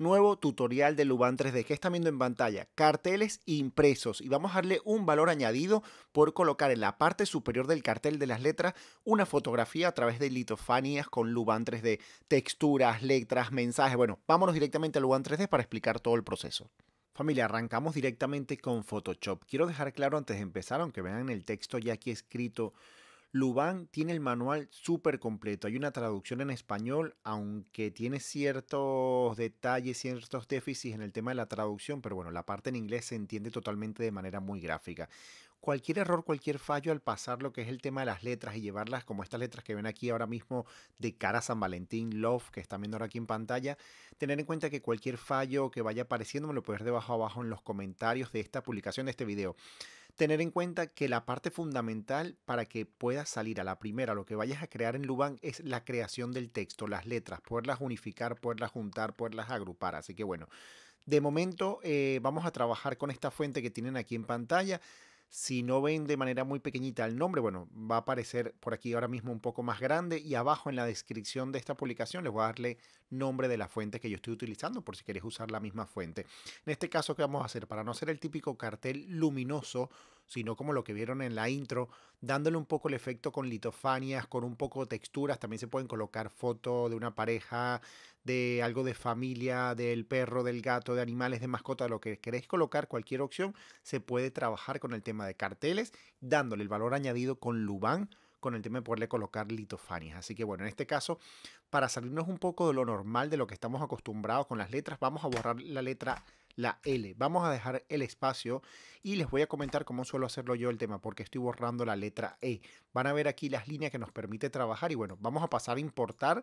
nuevo tutorial de Luban 3D que está viendo en pantalla, carteles impresos y vamos a darle un valor añadido por colocar en la parte superior del cartel de las letras una fotografía a través de litofanías con Luban 3D, texturas, letras, mensajes, bueno, vámonos directamente a Luban 3D para explicar todo el proceso. Familia, arrancamos directamente con Photoshop. Quiero dejar claro antes de empezar, aunque vean el texto ya aquí escrito Lubán tiene el manual súper completo. Hay una traducción en español, aunque tiene ciertos detalles, ciertos déficits en el tema de la traducción, pero bueno, la parte en inglés se entiende totalmente de manera muy gráfica. Cualquier error, cualquier fallo al pasar lo que es el tema de las letras y llevarlas como estas letras que ven aquí ahora mismo de cara a San Valentín, Love, que están viendo ahora aquí en pantalla, tener en cuenta que cualquier fallo que vaya apareciendo me lo puedes debajo abajo en los comentarios de esta publicación, de este video tener en cuenta que la parte fundamental para que puedas salir a la primera, lo que vayas a crear en Luban es la creación del texto, las letras, poderlas unificar, poderlas juntar, poderlas agrupar. Así que bueno, de momento eh, vamos a trabajar con esta fuente que tienen aquí en pantalla. Si no ven de manera muy pequeñita el nombre, bueno, va a aparecer por aquí ahora mismo un poco más grande y abajo en la descripción de esta publicación les voy a darle nombre de la fuente que yo estoy utilizando por si queréis usar la misma fuente. En este caso, ¿qué vamos a hacer? Para no hacer el típico cartel luminoso, sino como lo que vieron en la intro, dándole un poco el efecto con litofanias, con un poco de texturas, también se pueden colocar fotos de una pareja, de algo de familia, del perro, del gato, de animales, de mascota, lo que queréis colocar, cualquier opción, se puede trabajar con el tema de carteles, dándole el valor añadido con Lubán, con el tema de poderle colocar litofanias. Así que bueno, en este caso, para salirnos un poco de lo normal, de lo que estamos acostumbrados con las letras, vamos a borrar la letra la L. Vamos a dejar el espacio y les voy a comentar cómo suelo hacerlo yo el tema, porque estoy borrando la letra E. Van a ver aquí las líneas que nos permite trabajar y bueno, vamos a pasar a importar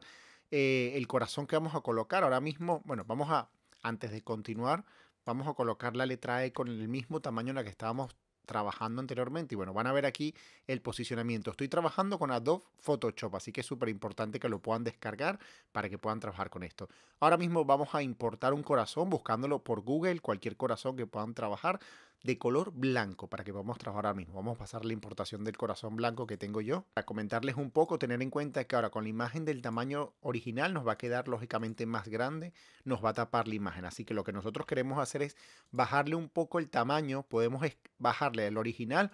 eh, el corazón que vamos a colocar. Ahora mismo, bueno, vamos a, antes de continuar, vamos a colocar la letra E con el mismo tamaño en la que estábamos trabajando anteriormente. Y bueno, van a ver aquí el posicionamiento. Estoy trabajando con Adobe Photoshop, así que es súper importante que lo puedan descargar para que puedan trabajar con esto. Ahora mismo vamos a importar un corazón buscándolo por Google, cualquier corazón que puedan trabajar de color blanco para que podamos trabajar ahora mismo. Vamos a pasar la importación del corazón blanco que tengo yo. Para comentarles un poco, tener en cuenta que ahora con la imagen del tamaño original nos va a quedar lógicamente más grande, nos va a tapar la imagen. Así que lo que nosotros queremos hacer es bajarle un poco el tamaño, podemos bajarle el original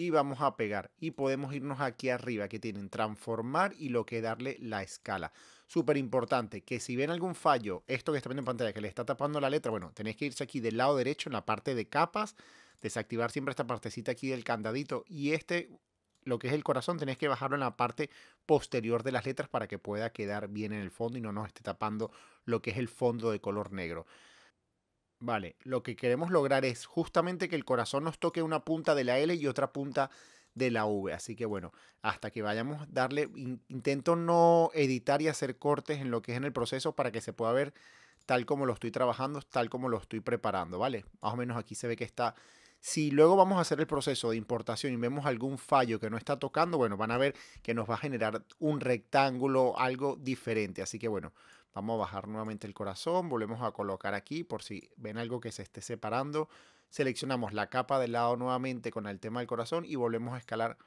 y vamos a pegar y podemos irnos aquí arriba que tienen transformar y lo que darle la escala. Súper importante que si ven algún fallo, esto que está viendo en pantalla que le está tapando la letra, bueno, tenéis que irse aquí del lado derecho en la parte de capas, desactivar siempre esta partecita aquí del candadito y este lo que es el corazón, Tenéis que bajarlo en la parte posterior de las letras para que pueda quedar bien en el fondo y no nos esté tapando lo que es el fondo de color negro. Vale, lo que queremos lograr es justamente que el corazón nos toque una punta de la L y otra punta de la V. Así que bueno, hasta que vayamos, a darle, intento no editar y hacer cortes en lo que es en el proceso para que se pueda ver tal como lo estoy trabajando, tal como lo estoy preparando, ¿vale? Más o menos aquí se ve que está... Si luego vamos a hacer el proceso de importación y vemos algún fallo que no está tocando, bueno, van a ver que nos va a generar un rectángulo, algo diferente. Así que bueno, Vamos a bajar nuevamente el corazón, volvemos a colocar aquí por si ven algo que se esté separando. Seleccionamos la capa del lado nuevamente con el tema del corazón y volvemos a escalar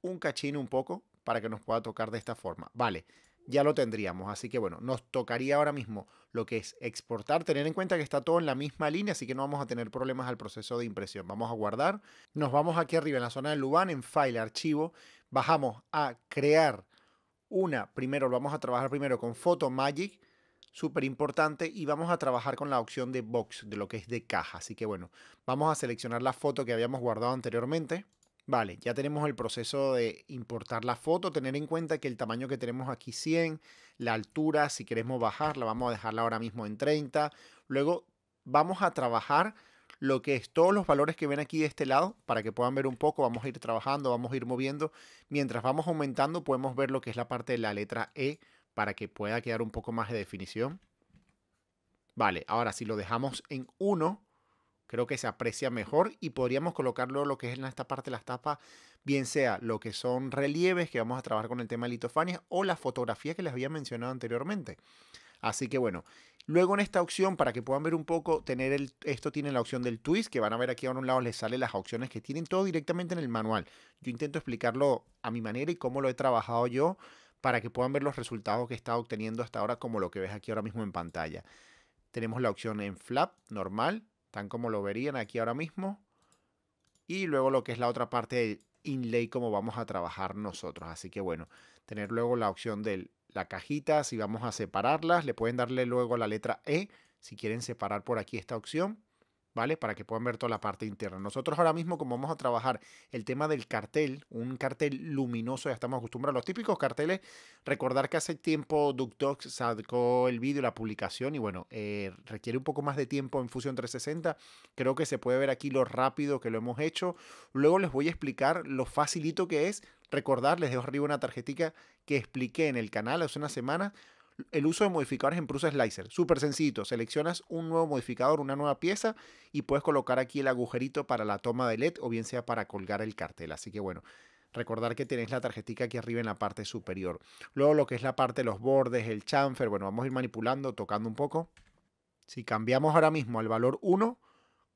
un cachín un poco para que nos pueda tocar de esta forma. Vale, ya lo tendríamos. Así que bueno, nos tocaría ahora mismo lo que es exportar, tener en cuenta que está todo en la misma línea, así que no vamos a tener problemas al proceso de impresión. Vamos a guardar, nos vamos aquí arriba en la zona de Luban, en File, Archivo, bajamos a Crear una, primero vamos a trabajar primero con Photo Magic, súper importante, y vamos a trabajar con la opción de box, de lo que es de caja. Así que bueno, vamos a seleccionar la foto que habíamos guardado anteriormente. Vale, ya tenemos el proceso de importar la foto, tener en cuenta que el tamaño que tenemos aquí 100, la altura, si queremos bajarla, vamos a dejarla ahora mismo en 30. Luego vamos a trabajar lo que es todos los valores que ven aquí de este lado, para que puedan ver un poco, vamos a ir trabajando, vamos a ir moviendo. Mientras vamos aumentando, podemos ver lo que es la parte de la letra E, para que pueda quedar un poco más de definición. Vale, ahora si lo dejamos en 1, creo que se aprecia mejor y podríamos colocarlo lo que es en esta parte de las tapas, bien sea lo que son relieves que vamos a trabajar con el tema de litofania o la fotografía que les había mencionado anteriormente. Así que bueno, Luego en esta opción, para que puedan ver un poco, tener el, esto tiene la opción del twist, que van a ver aquí a un lado les sale las opciones que tienen todo directamente en el manual. Yo intento explicarlo a mi manera y cómo lo he trabajado yo para que puedan ver los resultados que he estado obteniendo hasta ahora, como lo que ves aquí ahora mismo en pantalla. Tenemos la opción en flap, normal, tan como lo verían aquí ahora mismo. Y luego lo que es la otra parte del inlay, como vamos a trabajar nosotros. Así que bueno, tener luego la opción del la cajita, si vamos a separarlas, le pueden darle luego la letra E, si quieren separar por aquí esta opción, ¿vale? Para que puedan ver toda la parte interna. Nosotros ahora mismo, como vamos a trabajar el tema del cartel, un cartel luminoso, ya estamos acostumbrados a los típicos carteles, recordar que hace tiempo ductox sacó el vídeo, la publicación, y bueno, eh, requiere un poco más de tiempo en Fusion 360, creo que se puede ver aquí lo rápido que lo hemos hecho, luego les voy a explicar lo facilito que es les dejo arriba una tarjetita que expliqué en el canal hace una semana, el uso de modificadores en Prusa Slicer. Súper sencillo seleccionas un nuevo modificador, una nueva pieza y puedes colocar aquí el agujerito para la toma de LED o bien sea para colgar el cartel. Así que bueno, recordar que tenéis la tarjetita aquí arriba en la parte superior. Luego lo que es la parte de los bordes, el chamfer, bueno, vamos a ir manipulando, tocando un poco. Si cambiamos ahora mismo al valor 1,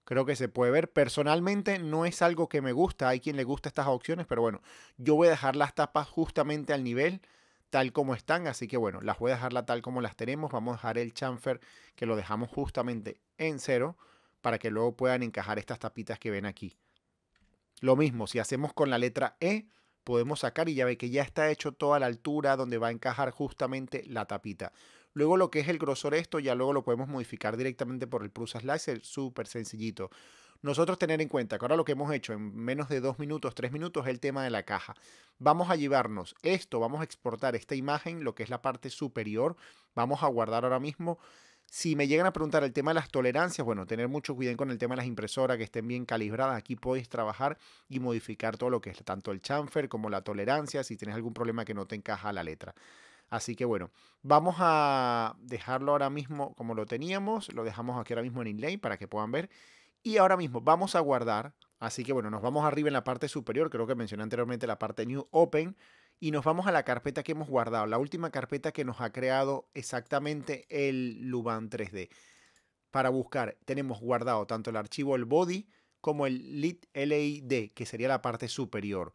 creo que se puede ver. Personalmente no es algo que me gusta, hay quien le gusta estas opciones, pero bueno, yo voy a dejar las tapas justamente al nivel tal como están, así que bueno, las voy a dejarla tal como las tenemos, vamos a dejar el chamfer que lo dejamos justamente en cero para que luego puedan encajar estas tapitas que ven aquí. Lo mismo, si hacemos con la letra E, podemos sacar y ya ve que ya está hecho toda la altura donde va a encajar justamente la tapita. Luego lo que es el grosor esto ya luego lo podemos modificar directamente por el Prusa Slicer, súper sencillito. Nosotros tener en cuenta que ahora lo que hemos hecho en menos de dos minutos, tres minutos es el tema de la caja. Vamos a llevarnos esto, vamos a exportar esta imagen, lo que es la parte superior, vamos a guardar ahora mismo. Si me llegan a preguntar el tema de las tolerancias, bueno, tener mucho cuidado con el tema de las impresoras, que estén bien calibradas. Aquí podéis trabajar y modificar todo lo que es tanto el chamfer como la tolerancia, si tienes algún problema que no te encaja la letra. Así que bueno, vamos a dejarlo ahora mismo como lo teníamos, lo dejamos aquí ahora mismo en inlay para que puedan ver. Y ahora mismo vamos a guardar, así que bueno, nos vamos arriba en la parte superior, creo que mencioné anteriormente la parte New Open, y nos vamos a la carpeta que hemos guardado, la última carpeta que nos ha creado exactamente el Luban 3D. Para buscar tenemos guardado tanto el archivo el body como el lead, LID, que sería la parte superior.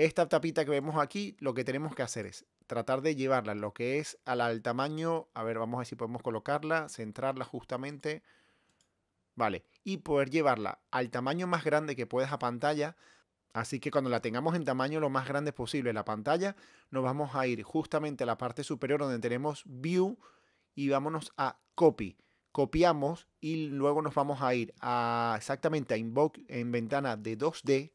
Esta tapita que vemos aquí, lo que tenemos que hacer es tratar de llevarla lo que es al, tamaño, a ver, vamos a ver si podemos colocarla, centrarla justamente, vale, y poder llevarla al tamaño más grande que puedas a pantalla, así que cuando la tengamos en tamaño lo más grande posible la pantalla, nos vamos a ir justamente a la parte superior donde tenemos View y vámonos a Copy, copiamos y luego nos vamos a ir a exactamente a Invoke en ventana de 2D,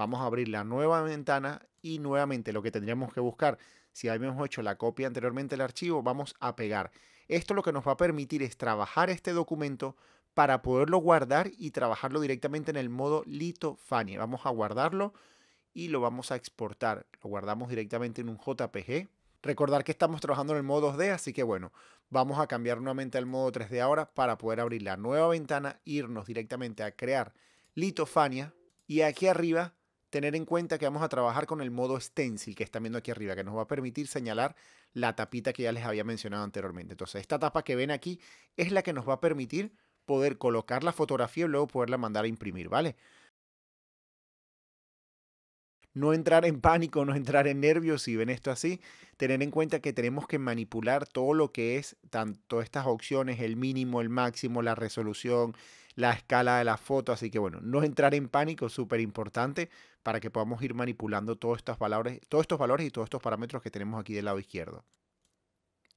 Vamos a abrir la nueva ventana y nuevamente lo que tendríamos que buscar, si habíamos hecho la copia anteriormente del archivo, vamos a pegar. Esto lo que nos va a permitir es trabajar este documento para poderlo guardar y trabajarlo directamente en el modo Litofania. Vamos a guardarlo y lo vamos a exportar. Lo guardamos directamente en un JPG. Recordar que estamos trabajando en el modo 2D, así que bueno, vamos a cambiar nuevamente al modo 3D ahora para poder abrir la nueva ventana, irnos directamente a crear Litofania y aquí arriba tener en cuenta que vamos a trabajar con el modo stencil que están viendo aquí arriba, que nos va a permitir señalar la tapita que ya les había mencionado anteriormente. Entonces, esta tapa que ven aquí es la que nos va a permitir poder colocar la fotografía y luego poderla mandar a imprimir, ¿vale? no entrar en pánico, no entrar en nervios si ven esto así, tener en cuenta que tenemos que manipular todo lo que es, tanto estas opciones, el mínimo, el máximo, la resolución, la escala de la foto, así que bueno, no entrar en pánico, súper importante para que podamos ir manipulando todos estos valores, todos estos valores y todos estos parámetros que tenemos aquí del lado izquierdo.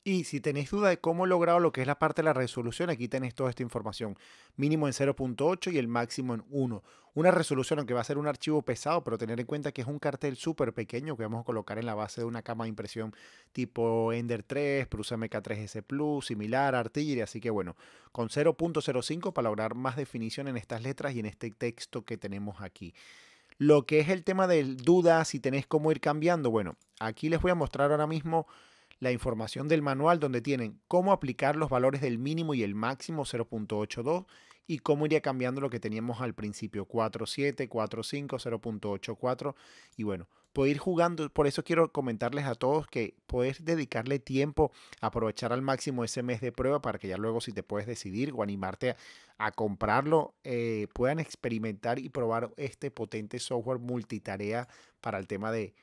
Y si tenéis duda de cómo he logrado lo que es la parte de la resolución, aquí tenéis toda esta información. Mínimo en 0.8 y el máximo en 1 una resolución, aunque va a ser un archivo pesado, pero tener en cuenta que es un cartel súper pequeño que vamos a colocar en la base de una cama de impresión tipo Ender 3, Prusa MK3S Plus, similar, Artillery, así que bueno, con 0.05 para lograr más definición en estas letras y en este texto que tenemos aquí. Lo que es el tema de dudas, si tenés cómo ir cambiando, bueno, aquí les voy a mostrar ahora mismo la información del manual donde tienen cómo aplicar los valores del mínimo y el máximo 0.82, y cómo iría cambiando lo que teníamos al principio, 4.7, 4.5, 0.84 y bueno, puedo ir jugando, por eso quiero comentarles a todos que puedes dedicarle tiempo, a aprovechar al máximo ese mes de prueba para que ya luego si te puedes decidir o animarte a, comprarlo, eh, puedan experimentar y probar este potente software multitarea para el tema de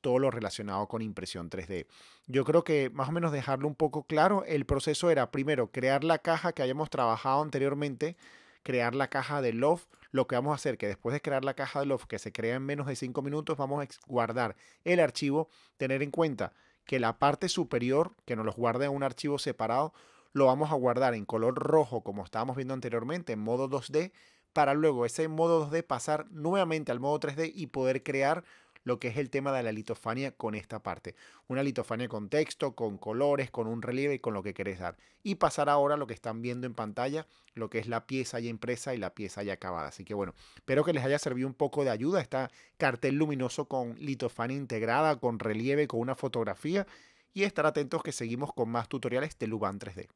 todo lo relacionado con impresión 3D. Yo creo que más o menos dejarlo un poco claro, el proceso era primero crear la caja que hayamos trabajado anteriormente, crear la caja de Love, lo que vamos a hacer que después de crear la caja de loft, que se crea en menos de 5 minutos, vamos a guardar el archivo, tener en cuenta que la parte superior, que nos los guarda en un archivo separado, lo vamos a guardar en color rojo como estábamos viendo anteriormente, en modo 2D, para luego ese modo 2D pasar nuevamente al modo 3D y poder crear lo que es el tema de la litofanía con esta parte. Una litofanía con texto, con colores, con un relieve y con lo que querés dar. Y pasar ahora lo que están viendo en pantalla, lo que es la pieza ya impresa y la pieza ya acabada. Así que bueno, espero que les haya servido un poco de ayuda esta cartel luminoso con litofanía integrada, con relieve, con una fotografía. Y estar atentos que seguimos con más tutoriales de Luban 3D.